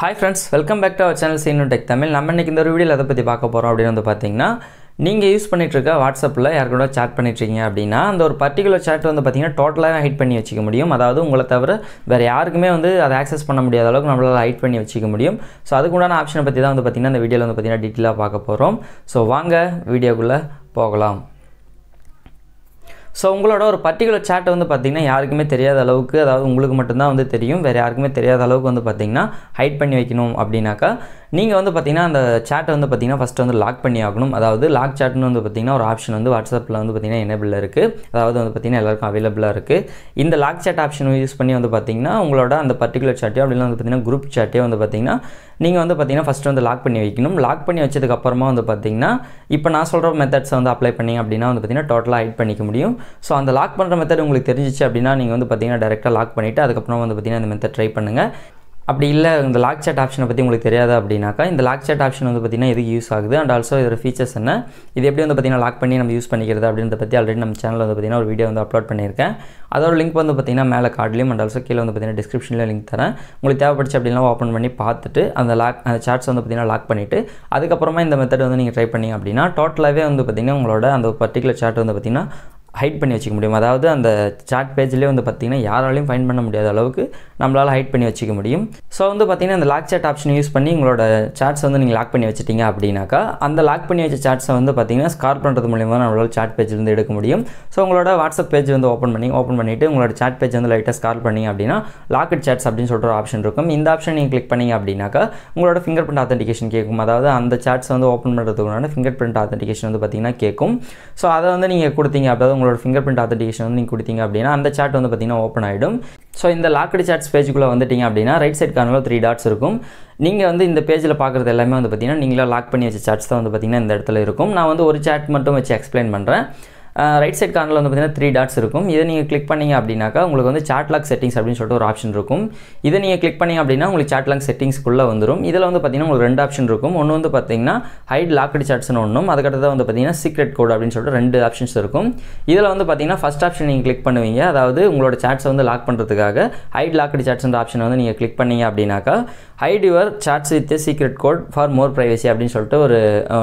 hi friends welcome back to our channel Seenu tech Tamil நம்ம இன்றைக்கி இந்த ஒரு வீடியோவில் அதை பற்றி பார்க்க போகிறோம் அப்படின்னு வந்து பார்த்தீங்கன்னா நீங்கள் யூஸ் பண்ணிகிட்ருக்க வாட்ஸ்அப்பில் யாருக்கூட சேட் சாட் பண்ணிட்டுருக்கீங்க அப்படின்னா அந்த ஒரு பர்டிகுலர் சாட் வந்து பார்த்தீங்கன்னா டோட்டலாக ஹைட் பண்ணி வச்சுக்க முடியும் அதாவது உங்களை தவிர வேறு யாருக்குமே வந்து அதை ஆக்சஸ் பண்ண முடியாத அளவுக்கு நம்மளால் ஹைட் பண்ணி வச்சுக்க முடியும் ஸோ அதுக்குண்டான ஆப்ஷனை பற்றி தான் வந்து பார்த்திங்கன்னா அந்த வீடியோவில் வந்து பார்த்திங்கன்னா டீட்டெயிலாக பார்க்க போகிறோம் ஸோ வாங்க வீடியோக்குள்ளே போகலாம் ஸோ உங்களோட ஒரு பர்டிகுலர் சாட்டை வந்து பார்த்திங்கன்னா யாருக்குமே தெரியாத அளவுக்கு அதாவது உங்களுக்கு மட்டும்தான் வந்து தெரியும் வேறு யாருக்குமே தெரியாத அளவுக்கு வந்து பார்த்திங்கன்னா ஹைட் பண்ணி வைக்கணும் அப்படின்னாக்கா நீங்கள் வந்து பார்த்திங்கன்னா அந்த சேட்டை வந்து பார்த்திங்கன்னா ஃபஸ்ட்டு வந்து லாக் பண்ணி ஆகணும் அதாவது லாக் சாட்னு வந்து பார்த்திங்கன்னா ஒரு ஆப்ஷன் வந்து வாட்ஸ்அப்பில் வந்து பார்த்திங்கன்னா எனேபிள் இருக்குது அதாவது வந்து பார்த்திங்கன்னா எல்லாருக்கும் அவைலபிளாக இருக்குது இந்த லாக் சாட் ஆப்ஷன் யூஸ் பண்ணி வந்து பார்த்திங்கன்னா உங்களோட அந்த பர்டிகுலர் சாட்டையோ அப்படின்னா வந்து பார்த்திங்கன்னா குரூப் சாட்டையோ வந்து பார்த்திங்கன்னா நீங்கள் வந்து பார்த்தீங்கன்னா ஃபஸ்ட்டு வந்து லாக் பண்ணி வைக்கணும் லாக் பண்ணி வச்சதுக்கப்புறமா வந்து பார்த்திங்கன்னா இப்போ நான் சொல்கிற மெத்தட்ஸை வந்து அப்ளை பண்ணிங்க அப்படின்னா வந்து பார்த்திங்கன்னா டோட்டலாக ஹைட் பண்ணிக்க முடியும் ஸோ அந்த லாக் பண்ணுற மெத்தட் உங்களுக்கு தெரிஞ்சிச்சு அப்படின்னா நீங்கள் வந்து பார்த்திங்கன்னா டேரெக்டாக லாக் பண்ணிவிட்டு அதுக்கப்புறம் வந்து பார்த்திங்கன்னா அந்த மெத்தட் ட்ரை பண்ணுங்கள் அப்படி இல்லை இந்த லாக் சேட் ஆப்ஷனை பற்றி உங்களுக்கு தெரியாது அப்படின்னாக்கா இந்த லாக் சேட் ஆப்ஷன் வந்து பார்த்திங்கன்னா எதுக்கு யூஸ் ஆகுது அண்ட் ஆல்சோ இதோட ஃபீச்சர்ஸ் என்ன இது எப்படி வந்து பார்த்திங்கன்னா லாக் பண்ணி நம்ம யூஸ் பண்ணிக்கிறது அப்படின்றத பற்றி ஆல்ரெடி நம்ம சேனலில் வந்து பார்த்திங்கன்னா ஒரு வீடியோ வந்து அப்லோட் பண்ணியிருக்கேன் அதோட லிங்க் வந்து பார்த்திங்கன்னா மேலே கார்ட்லேயும் அண்ட் ஆல்சோ கீழே வந்து பார்த்திங்கன்னா டிஸ்கிரிப்ஷனில் லிங்க் தரேன் உங்களுக்கு தேவைப்படுச்சு அப்படின்னா ஓப்பன் பண்ணி பார்த்துட்டு அந்த லாக் அந்த சாட்ஸ் வந்து பார்த்திங்கன்னா லாக் பண்ணிவிட்டு அதுக்கப்புறமா இந்த மெத்தட் வந்து நீங்கள் ட்ரை பண்ணிங்க அப்படின்னா டோட்டலாகவே வந்து பார்த்திங்கன்னா உங்களோட அந்த பர்டிகுலர் சாட் வந்து பார்த்திங்கன்னா ஹைட் பண்ணி வச்சுக்க முடியும் அதாவது அந்த சாட் பேஜ்லேயே வந்து பார்த்திங்கன்னா யாராலையும் ஃபைன் பண்ண முடியாத அளவுக்கு நம்மளால் ஹைட் பண்ணி வச்சுக்க முடியும் ஸோ வந்து பார்த்திங்கன்னா அந்த லாக் சாட் ஆப்ஷன் யூஸ் பண்ணி உங்களோட சாட்ஸ் வந்து நீங்கள் லாக் பண்ணி வச்சிட்டிங்க அப்படின்னாக்கா அந்த லாக் பண்ணி வச்ச சாட்ஸை வந்து பார்த்திங்கன்னா ஸ்கார் பண்ணுறது மூலியமாக நம்மளால் சாட் பேஜ்லேருந்து எடுக்க முடியும் ஸோ உங்களோட வாட்ஸ்அப் பேஜ் வந்து ஓப்பன் பண்ணி ஓப்பன் பண்ணிவிட்டு உங்களோட சாட் பேஜ் வந்து லைட்டாக ஸ்கார் பண்ணி அப்படின்னா லாக்கட் சாட்ஸ் அப்படின்னு சொல்கிற ஆப்ஷன் இருக்கும் இந்த ஆப்ஷன் நீங்கள் கிளிக் பண்ணிங்க அப்படின்னாக்கா உங்களோட ஃபிங்கர் பிரிண்ட் ஆத்தன்டிகேஷன் கேட்கும் அதாவது அந்த சாட்ஸ் வந்து ஓப்பன் பண்ணுறதுக்குள்ளான ஃபிங்கர் பிரிண்ட் ஆத்தன்டிகேஷன் வந்து பார்த்திங்கன்னா கேட்கும் ஸோ அதை வந்து நீங்கள் கொடுத்தீங்க அதாவது உங்களோட ஃபிங்கர் பிரிண்ட் ஆத்தன்டிகேஷன் வந்து நீங்கள் கொடுத்தீங்க அப்படின்னா அந்த சாட் வந்து பார்த்திங்கன்னா ஓப்பன் ஆகிடும் ஸோ இந்த லாக்கடு சாட்ஸ் பேஜுக்குள்ளே வந்துட்டிங்க அப்படின்னா ரைட் சைட் கார்னரில் த்ரீ டாட்ஸ் இருக்கும் நீங்கள் வந்து இந்த பேஜில் பார்க்குறது எல்லாமே வந்து பார்த்திங்கன்னா நீங்களாக லாக் பண்ணி வச்ச சாட்ஸ் தான் வந்து பார்த்திங்கன்னா இந்த இடத்துல இருக்கும் நான் வந்து ஒரு சாட் மட்டும் வச்சு எக்ஸ்பிளைன் பண்ணுறேன் ரைட் சைட் கார்னில் வந்து பார்த்திங்கன்னா த்ரீ டாட்ஸ் இருக்கும் இதை நீங்கள் கிளிக் பண்ணிங்க அப்படின்னாக்கா உங்களுக்கு வந்து சாட் லாக் செட்டிங்ஸ் அப்படின்னு சொல்லிட்டு ஒரு ஆப்ஷன் இருக்கும் இதை நீங்கள் கிளிக் பண்ணிங்க அப்படின்னா உங்களுக்கு சாட் லாக் செட்டிங்ஸ்க்குள்ளே வந்துடும் இதில் வந்து பார்த்திங்கன்னா உங்களுக்கு ரெண்டு ஆப்ஷன் இருக்கும் ஒன்று வந்து பார்த்திங்கன்னா ஹைட் லாக்டு சாட்ஸ்னு ஒன்றும் அதுக்கடுத்து வந்து பார்த்திங்கன்னா சீக்ரெட் கோட் அப்படின்னு சொல்லிட்டு ரெண்டு ஆப்ஷன்ஸ் இருக்கும் இதில் வந்து பார்த்திங்கன்னா ஃபஸ்ட் ஆப்ஷன் நீங்கள் கிளிக் பண்ணுவீங்க அதாவது உங்களோட சாட்ஸை வந்து லாக் பண்ணுறதுக்காக ஹைட் லாக்டு சாட்ஸ்ன்ற ஆப்ஷன் வந்து நீங்கள் கிளிக் பண்ணிங்க அப்படின்னாக்கா hide your chats with secret code for more privacy அப்படின்னு சொல்லிட்டு ஒரு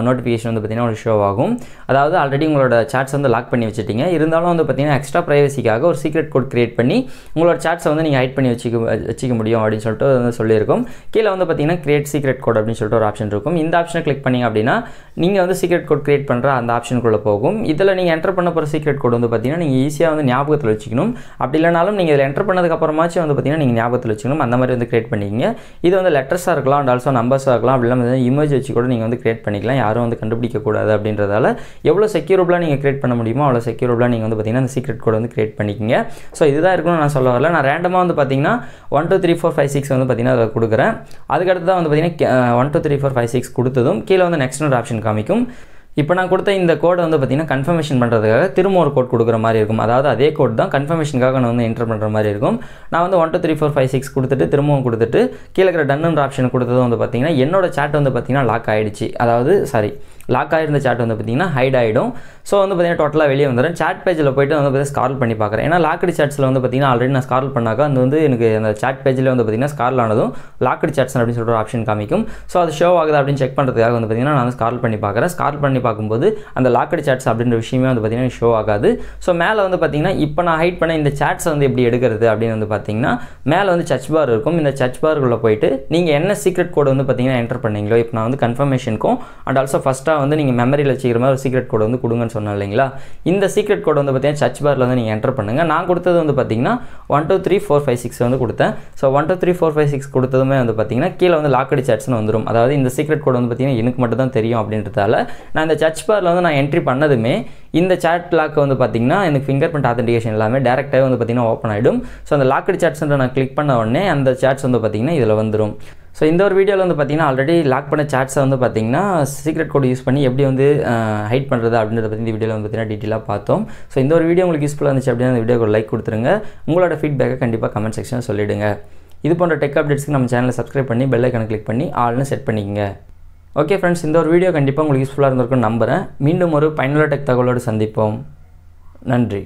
நோட்டிஃபிகேஷன் வந்து பார்த்திங்கன்னா ஒரு ஷோ ஆகும் அதாவது ஆல்ரெடி உங்களோட சாட்ஸ் வந்து லாக் பண்ணி வச்சுட்டீங்க இருந்தாலும் வந்து பார்த்தீங்கன்னா எக்ஸ்ட்ரா ப்ரைவசிக்காக ஒரு சீக்ரெட் கோட் கிரியேட் பண்ணி உங்களோட சாட்ஸை வந்து நீங்கள் ஹைட் பண்ணி வச்சுக்க வச்சுக்க முடியும் அப்படின்னு சொல்லிட்டு வந்து சொல்லியிருக்கோம் கீழே வந்து பார்த்தீங்கன்னா கிரியேட் சீக்ரெட் கோட் அப்படின்னு சொல்லிட்டு ஒரு ஆப்ஷன் இருக்கும் இந்த ஆப்ஷனை கிளிக் பண்ணிங்க அப்படின்னா நீங்கள் வந்து சீக்ரெட் கோட் கிரியேட் பண்ணுற அந்த ஆப்ஷனுக்குள்ளே போகும் இதில் நீங்கள் என்டர் பண்ண போகிற சீக்ரெட் கோட் வந்து பார்த்திங்கன்னா நீங்கள் ஈஸியாக வந்து ஞாபகத்தில் வச்சுக்கணும் அப்படி இல்லைனாலும் நீங்கள் இதில் என்டர் பண்ணதுக்கப்புறமாச்சும் வந்து பார்த்தீங்கன்னா நீங்கள் ஞாபகத்தில் வச்சுக்கணும் அந்த மாதிரி வந்து க்ரியேட் பண்ணிக்கிங்க இது வந்து லெட்டர்ஸாக இருக்கலாம் அண்ட் ஆல்சோ நம்பர்ஸாக இருக்கலாம் அப்படிலாம் வந்து இமேஜ் வச்சு கூட நீங்கள் வந்து கிரியேட் பண்ணிக்கலாம் யாரும் வந்து கண்டுபிடிக்கக்கூடாது அப்படின்றதால எவ்வளோ செக்யூரபிளாக நீங்கள் கிரியேட் பண்ண முடியும் முடியுமோ அவ்வளோ செக்யூரபுளாக நீங்கள் வந்து பார்த்திங்கன்னா அந்த சீக்ரெட் கோட் வந்து கிரியேட் பண்ணிக்கிங்க ஸோ இதுதான் இருக்கணும்னு நான் சொல்ல வரல நான் ரேண்டமாக வந்து பார்த்திங்கன்னா one two three four five six வந்து பார்த்திங்கன்னா அதை கொடுக்குறேன் அதுக்கடுத்து தான் வந்து பார்த்திங்கன்னா one two three four five six கொடுத்ததும் கீழே வந்து நெக்ஸ்ட் ஒரு ஆப்ஷன் காமிக்கும் இப்போ நான் கொடுத்த இந்த கோடை வந்து பார்த்திங்கன்னா கன்ஃபர்மேஷன் பண்ணுறதுக்காக திரும்ப ஒரு கோட் கொடுக்குற மாதிரி இருக்கும் அதாவது அதே கோட் தான் கன்ஃபர்மேஷனுக்காக நான் வந்து என்டர் பண்ணுற மாதிரி இருக்கும் நான் வந்து one two three four five six கொடுத்துட்டு திரும்பவும் கொடுத்துட்டு கீழே இருக்கிற டன்னுன்ற ஆப்ஷன் கொடுத்தது வந்து பார்த்திங்கன்னா என்னோட சேட் வந்து பார்த்திங்கன்னா லாக் ஆகிடுச்சு அதாவது சாரி லாக் ஆகிருந்த சாட் வந்து பார்த்திங்கன்னா ஹைட் ஆகிடும் ஸோ வந்து பார்த்திங்கன்னா டோட்டலாக வெளியே வந்துடுறேன் சாட் பேஜில் போய்ட்டு வந்து பார்த்தீங்கன்னா ஸ்கார் பண்ணி பார்க்குறேன் ஏன்னா லாக்கடு சாட்ஸில் வந்து பார்த்திங்கன்னா ஆல்ரெடி நான் ஸ்கார்ல் பண்ணாக்கா அது வந்து எனக்கு அந்த சாட் பேஜில் வந்து பார்த்திங்கன்னா ஸ்கார் ஆனதும் லாக்கடு சாட்ஸ் அப்படின்னு சொல்லிட்டு ஒரு ஆப்ஷன் காமிக்கும் ஸோ அது ஷோ ஆகுது அப்படின்னு செக் பண்ணுறதுக்காக வந்து பார்த்திங்கன்னா நான் வந்து ஸ்கார்ல் பண்ணி பார்க்குறேன் ஸ்கார் பண்ணி பார்க்கும்போது அந்த லாக்கடு சாட்ஸ் அப்படின்ற விஷயமே வந்து பார்த்திங்கன்னா ஷோ ஆகாது ஸோ மேலே வந்து பார்த்திங்கன்னா இப்போ நான் ஹைட் பண்ண இந்த சாட்ஸை வந்து எப்படி எடுக்கிறது அப்படின்னு வந்து பார்த்தீங்கன்னா மேலே வந்து சர்ச் பார் இருக்கும் இந்த சர்ச் பாருக்குள்ளே போயிட்டு நீங்கள் என்ன சீக்ரெட் கோடு வந்து பார்த்திங்கன்னா என்டர் பண்ணீங்களோ இப்போ நான் வந்து கன்ஃபர்மேஷனுக்கும் அண்ட் ஆல்சோ ஃபஸ்ட்டாக நேரம் வந்து நீங்கள் மெமரியில் வச்சுக்கிற மாதிரி ஒரு சீக்ரெட் கோடு வந்து கொடுங்கன்னு சொன்னோம் இல்லைங்களா இந்த சீக்ரெட் கோடு வந்து பார்த்தீங்கன்னா சர்ச் பாரில் வந்து நீங்கள் என்டர் பண்ணுங்கள் நான் கொடுத்தது வந்து பார்த்தீங்கன்னா one two three four five six வந்து கொடுத்தேன் so one two three four five six கொடுத்ததுமே வந்து பார்த்தீங்கன்னா கீழே வந்து லாக்கடி சர்ச்னு வந்துடும் அதாவது இந்த சீக்ரெட் கோடு வந்து பார்த்தீங்கன்னா எனக்கு மட்டும் தான் தெரியும் அப்படின்றதால நான் இந்த சர்ச் பாரில் வந்து நான் என்ட்ரி பண்ணதுமே இந்த சேட் லாக் வந்து பார்த்திங்கன்னா எனக்கு ஃபிங்கர் பிரிண்ட் ஆத்தன்டிகேஷன் எல்லாமே டேரெக்டாகவே வந்து பார்த்திங்கன்னா ஓப்பன் ஆகிடும் ஸோ அந்த லாக்டு சாட்ஸ்ன்ற நான் கிளிக் பண்ண உடனே அந்த சாட்ஸ் வந்து பார்த்திங்கன்னா இதில் வந்துடும் ஸோ இந்த ஒரு வீடியோவில் வந்து பார்த்திங்கன்னா ஆல்ரெடி லாக் பண்ண சாட்ஸை வந்து பார்த்திங்கன்னா சீக்ரெட் கோட் யூஸ் பண்ணி எப்படி வந்து ஹைட் பண்ணுறது அப்படின்றத பற்றி இந்த வீடியோவில் வந்து பார்த்திங்கன்னா டீட்டெயிலாக பார்த்தோம் ஸோ இந்த ஒரு வீடியோ உங்களுக்கு யூஸ்ஃபுல்லாக இருந்துச்சு அப்படின்னா அந்த வீடியோக்கு லைக் கொடுத்துருங்க உங்களோட ஃபீட்பேக்கை கண்டிப்பாக கமெண்ட் செக்ஷனில் சொல்லிவிடுங்க இது போன்ற டெக் அப்டேட்ஸ்க்கு நம்ம சேனலை சப்ஸ்கிரைப் பண்ணி பெல்லைக்கான கிளிக் பண்ணி ஆல்னு செட் பண்ணிக்கங்க ஓகே ஃப்ரெண்ட்ஸ் இந்த ஒரு வீடியோ கண்டிப்பாக உங்களுக்கு யூஸ்ஃபுல்லாக இருந்திருக்கும்னு நம்புகிறேன் மீண்டும் ஒரு பயனுள்ள டெக் தகவலோடு சந்திப்போம் நன்றி